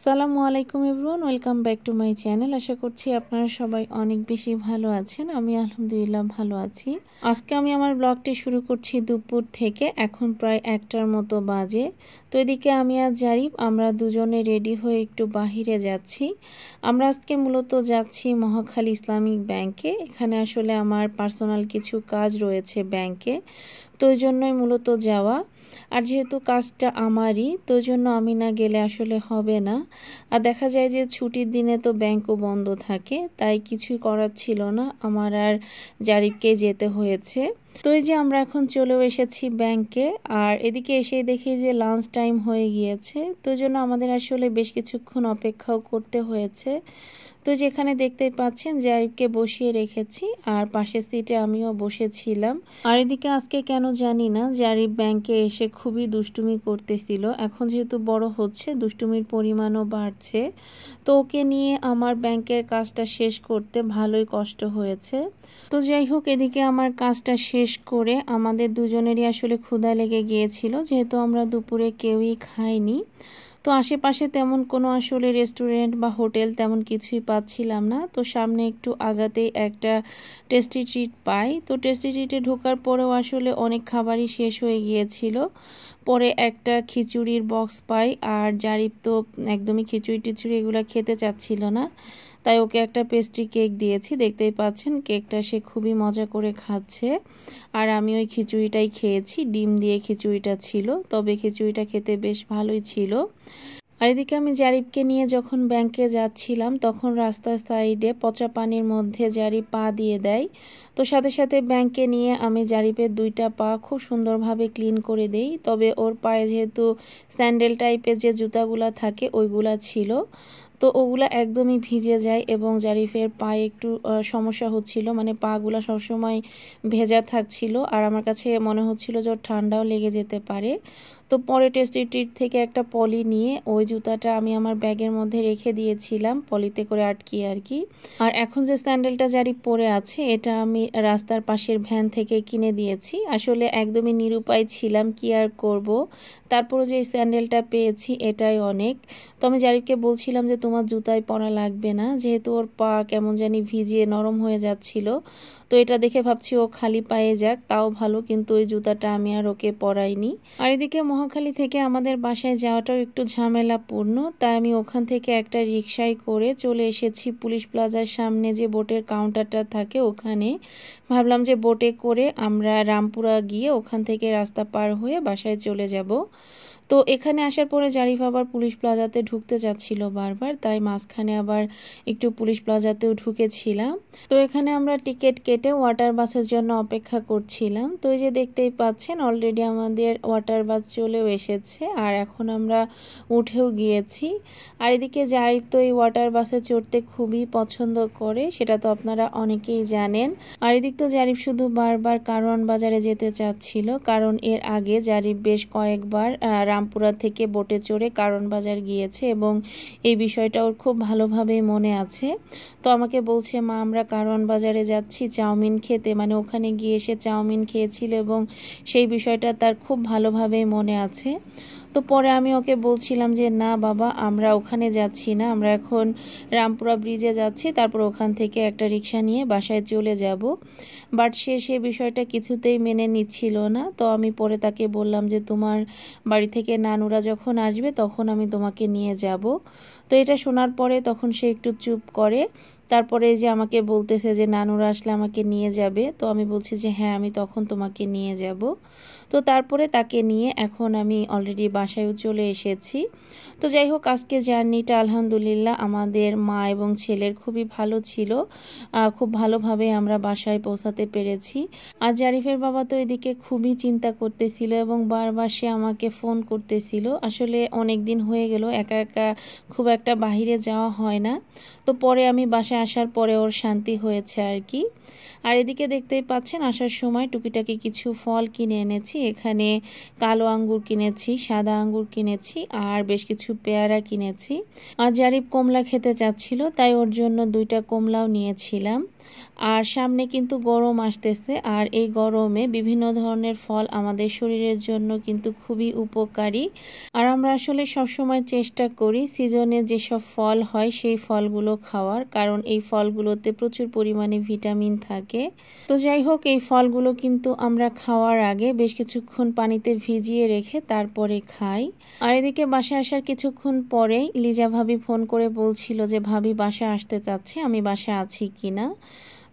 আসসালামু আলাইকুম everyone welcome back to my channel আশা করছি আপনারা সবাই অনেক বেশি ভালো আছেন আমি আলহামদুলিল্লাহ ভালো আছি আজকে আমি আমার ব্লগটি শুরু করছি দুপুর থেকে এখন প্রায় একটার মতো বাজে তো এদিকে আমি আর জারিফ আমরা দুজনে রেডি হয়ে একটু বাহিরে যাচ্ছি আমরা আজকে মূলত যাচ্ছি মহাখালী ইসলামিক ব্যাংকে এখানে আসলে আমার পার্সোনাল কিছু কাজ রয়েছে ব্যাংকে তো জন্যই মূলত যাওয়া আর যেহেতু কাজটা আমারই তো জন্য আমি না গেলে আসলে হবে না আর দেখা যায় যে ছুটির দিনে তো ব্যাংকও বন্ধ থাকে তাই কিছুই করার ছিল না আমার আর জারিফকে যেতে হয়েছে তো এই যে আমরা এখন চলেও এসেছি ব্যাংকে আর এদিকে এসে দেখি যে লাঞ্চ টাইম হয়ে গিয়েছে তো জন্য আমাদের আসলে বেশ কিছুক্ষণ অপেক্ষাও করতে হয়েছে তো যেখানে দেখতে পাচ্ছেন জারিফকে বসিয়ে রেখেছি আর পাশের সিটে আমিও বসেছিলাম আর এদিকে আজকে কেন জানি না জারিফ ব্যাংকে এসে খুবই দুষ্টুমি করতেছিল এখন যেহেতু বড় হচ্ছে দুষ্টুমির পরিমাণও বাড়ছে তো ওকে নিয়ে আমার ব্যাংকের কাজটা শেষ করতে ভালোই কষ্ট হয়েছে তো যাই হোক এদিকে আমার কাজটা শেষ করে আমাদের দুজনেরই আসলে ক্ষুধা লেগে গিয়েছিল যেহেতু আমরা দুপুরে কেউই খাইনি তো আশেপাশে তেমন কোনো আসলে রেস্টুরেন্ট বা হোটেল তেমন কিছুই পাচ্ছিলাম না তো সামনে একটু আগাতে একটা টেস্টি ট্রিট পাই তো টেস্টি ট্রিটে ঢোকার পরেও আসলে অনেক খাবারই শেষ হয়ে গিয়েছিল পরে একটা খিচুড়ির বক্স পাই আর জারিফ তো একদমই খিচুড়ি টিচুড়ি এগুলো খেতে চাচ্ছিল না তাই ওকে একটা পেস্ট্রি কেক দিয়েছি দেখতেই পাচ্ছেন কেকটা সে খুবই মজা করে খাচ্ছে আর আমি ওই খিচুড়িটাই খেয়েছি ডিম দিয়ে খিচুড়িটা ছিল তবে খিচুড়িটা খেতে বেশ ভালোই ছিল আর এদিকে আমি জারিফকে নিয়ে যখন ব্যাংকে যাচ্ছিলাম তখন রাস্তার সাইডে পচা পানির মধ্যে জারিফ পা দিয়ে দেয় তো সাথে সাথে ব্যাংকে নিয়ে আমি জারিফের দুইটা পা খুব সুন্দরভাবে ক্লিন করে দেই তবে ওর পায়ে যেহেতু স্যান্ডেল টাইপের যে জুতাগুলা থাকে ওইগুলা ছিল তো ওগুলা একদমই ভিজে যায় এবং জারিফের পায়ে একটু সমস্যা হচ্ছিল মানে পাগুলা সবসময় ভেজা থাকছিল আর আমার কাছে মনে হচ্ছিল যে ওর ঠান্ডাও লেগে যেতে পারে তো পরে টেস্ট ট্রিট থেকে একটা পলি নিয়ে ওই জুতাটা আমি আমার ব্যাগের মধ্যে রেখে দিয়েছিলাম পলিতে করে আটকিয়ে আর কি আর এখন যে স্যান্ডেলটা জারি পরে আছে এটা আমি রাস্তার পাশের ভ্যান থেকে কিনে দিয়েছি আসলে একদমই নিরুপায় ছিলাম কি আর করব তারপরে যে স্যান্ডেলটা পেয়েছি এটাই অনেক তো আমি জারিফকে বলছিলাম যে তোমার জুতায় পরা লাগবে না যেহেতু ওর পা কেমন জানি ভিজিয়ে নরম হয়ে যাচ্ছিল তো এটা দেখে ভাবছি ও খালি পায়ে যাক তাও ভালো কিন্তু ওই জুতাটা আমি আর ওকে পরাইনি আর এদিকে মহাখালী থেকে আমাদের বাসায় যাওয়াটাও একটু ঝামেলাপূর্ণ তাই আমি ওখান থেকে একটা রিক্সায় করে চলে এসেছি পুলিশ প্লাজার সামনে যে বোটের কাউন্টারটা থাকে ওখানে ভাবলাম যে বোটে করে আমরা রামপুরা গিয়ে ওখান থেকে রাস্তা পার হয়ে বাসায় চলে যাব তো এখানে আসার পরে জারিফ আবার পুলিশ প্লাজাতে ঢুকতে যাচ্ছিল বারবার তাই মাঝখানে আবার একটু পুলিশ প্লাজাতেও ঢুকেছিলাম তো এখানে আমরা টিকিট কেটে গেটে ওয়াটার বাসের জন্য অপেক্ষা করছিলাম তো এই যে দেখতেই পাচ্ছেন অলরেডি আমাদের ওয়াটার বাস চলেও এসেছে আর এখন আমরা উঠেও গিয়েছি আর এদিকে জারিফ তো এই ওয়াটার বাসে চড়তে খুবই পছন্দ করে সেটা তো আপনারা অনেকেই জানেন আর এদিক তো জারিফ শুধু বারবার কারওয়ান বাজারে যেতে চাচ্ছিল কারণ এর আগে জারিফ বেশ কয়েকবার রামপুরা থেকে বোটে চড়ে কারণ বাজার গিয়েছে এবং এই বিষয়টা ওর খুব ভালোভাবে মনে আছে তো আমাকে বলছে মা আমরা কারওয়ান বাজারে যাচ্ছি চাও চাউমিন খেতে মানে ওখানে গিয়ে সে চাউমিন খেয়েছিল এবং সেই বিষয়টা তার খুব ভালোভাবেই মনে আছে তো পরে আমি ওকে বলছিলাম যে না বাবা আমরা ওখানে যাচ্ছি না আমরা এখন রামপুরা ব্রিজে যাচ্ছি তারপর ওখান থেকে একটা রিক্সা নিয়ে বাসায় চলে যাব বাট সে সে বিষয়টা কিছুতেই মেনে নিচ্ছিল না তো আমি পরে তাকে বললাম যে তোমার বাড়ি থেকে নানুরা যখন আসবে তখন আমি তোমাকে নিয়ে যাব তো এটা শোনার পরে তখন সে একটু চুপ করে তারপরে যে আমাকে বলতেছে যে নানুরা আসলে আমাকে নিয়ে যাবে তো আমি বলছি যে হ্যাঁ আমি তখন তোমাকে নিয়ে যাব তো তারপরে তাকে নিয়ে এখন আমি অলরেডি বাসায়ও চলে এসেছি তো যাই হোক আজকে জার্নিটা আলহামদুলিল্লাহ আমাদের মা এবং ছেলের খুবই ভালো ছিল খুব ভালোভাবে আমরা বাসায় পৌঁছাতে পেরেছি আর জারিফের বাবা তো এদিকে খুবই চিন্তা করতেছিল এবং বারবার সে আমাকে ফোন করতেছিল আসলে অনেক দিন হয়ে গেল একা একা খুব একটা বাহিরে যাওয়া হয় না তো পরে আমি বাসায় আসার পরে ওর শান্তি হয়েছে আর কি আর এদিকে দেখতেই পাচ্ছেন আসার সময় টুকিটাকি কিছু ফল কিনে এনেছি এখানে কালো আঙ্গুর কিনেছি সাদা আঙ্গুর কিনেছি আর বেশ কিছু পেয়ারা কিনেছি আর জারিফ কমলা খেতে চাচ্ছিল তাই ওর জন্য দুইটা কমলাও নিয়েছিলাম আর সামনে কিন্তু গরম আসতেছে আর এই গরমে বিভিন্ন ধরনের ফল আমাদের শরীরের জন্য কিন্তু খুবই উপকারী আর আমরা আসলে সবসময় চেষ্টা করি সিজনে যেসব ফল হয় সেই ফলগুলো খাওয়ার কারণ এই ফলগুলোতে প্রচুর পরিমাণে ভিটামিন থাকে তো যাই হোক এই ফলগুলো কিন্তু আমরা খাওয়ার আগে বেশ কিছুক্ষণ পানিতে ভিজিয়ে রেখে তারপরে খাই আর এদিকে বাসায় আসার কিছুক্ষণ পরেই লিজা ভাবি ফোন করে বলছিল যে ভাবি বাসা আসতে চাচ্ছে আমি বাসা আছি কিনা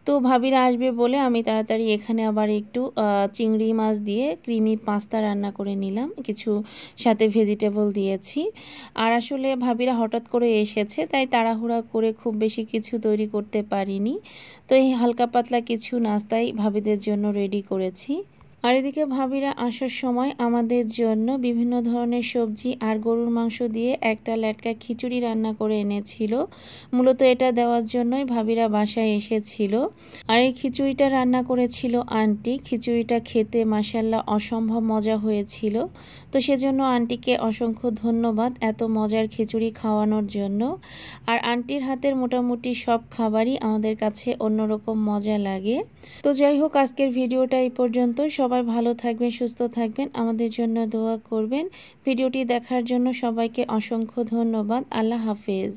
তো ভাবিরা আসবে বলে আমি তাড়াতাড়ি এখানে আবার একটু চিংড়ি মাছ দিয়ে ক্রিমি পাস্তা রান্না করে নিলাম কিছু সাথে ভেজিটেবল দিয়েছি আর আসলে ভাবিরা হঠাৎ করে এসেছে তাই তাড়াহুড়া করে খুব বেশি কিছু তৈরি করতে পারিনি তো এই হালকা পাতলা কিছু নাস্তাই ভাবিদের জন্য রেডি করেছি আর এদিকে ভাবিরা আসার সময় আমাদের জন্য বিভিন্ন ধরনের সবজি আর গরুর মাংস দিয়ে একটা ল্যাটকা খিচুড়ি রান্না করে এনেছিল মূলত এটা দেওয়ার জন্যই ভাবিরা বাসায় এসেছিল আর এই খিচুড়িটা রান্না করেছিল আন্টি খিচুড়িটা খেতে মাসাল্লা অসম্ভব মজা হয়েছিল তো সেজন্য আন্টিকে অসংখ্য ধন্যবাদ এত মজার খিচুড়ি খাওয়ানোর জন্য আর আন্টির হাতের মোটামুটি সব খাবারই আমাদের কাছে অন্যরকম মজা লাগে তো যাই হোক আজকের ভিডিওটা এই পর্যন্ত সব সবাই ভালো থাকবেন সুস্থ থাকবেন আমাদের জন্য দোয়া করবেন ভিডিওটি দেখার জন্য সবাইকে অসংখ্য ধন্যবাদ আল্লাহ হাফেজ